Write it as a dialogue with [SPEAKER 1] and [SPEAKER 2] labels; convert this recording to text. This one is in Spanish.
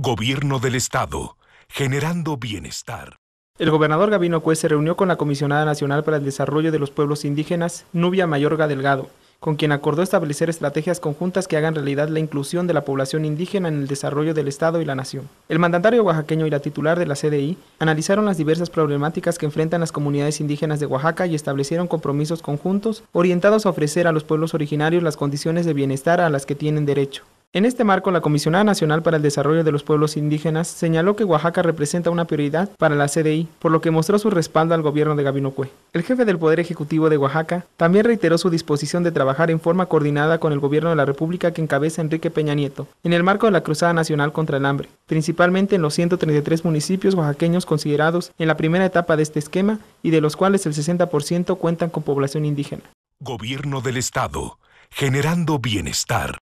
[SPEAKER 1] Gobierno del Estado, generando bienestar.
[SPEAKER 2] El gobernador Gabino Cuez se reunió con la comisionada nacional para el desarrollo de los pueblos indígenas, Nubia Mayorga Delgado, con quien acordó establecer estrategias conjuntas que hagan realidad la inclusión de la población indígena en el desarrollo del Estado y la nación. El mandatario oaxaqueño y la titular de la CDI analizaron las diversas problemáticas que enfrentan las comunidades indígenas de Oaxaca y establecieron compromisos conjuntos orientados a ofrecer a los pueblos originarios las condiciones de bienestar a las que tienen derecho. En este marco, la Comisionada Nacional para el Desarrollo de los Pueblos Indígenas señaló que Oaxaca representa una prioridad para la CDI, por lo que mostró su respaldo al gobierno de Gabino Cue. El jefe del Poder Ejecutivo de Oaxaca también reiteró su disposición de trabajar en forma coordinada con el gobierno de la República que encabeza Enrique Peña Nieto, en el marco de la Cruzada Nacional contra el Hambre, principalmente en los 133 municipios oaxaqueños considerados en la primera etapa de este esquema y de los cuales el 60% cuentan con población indígena.
[SPEAKER 3] Gobierno del Estado, generando bienestar.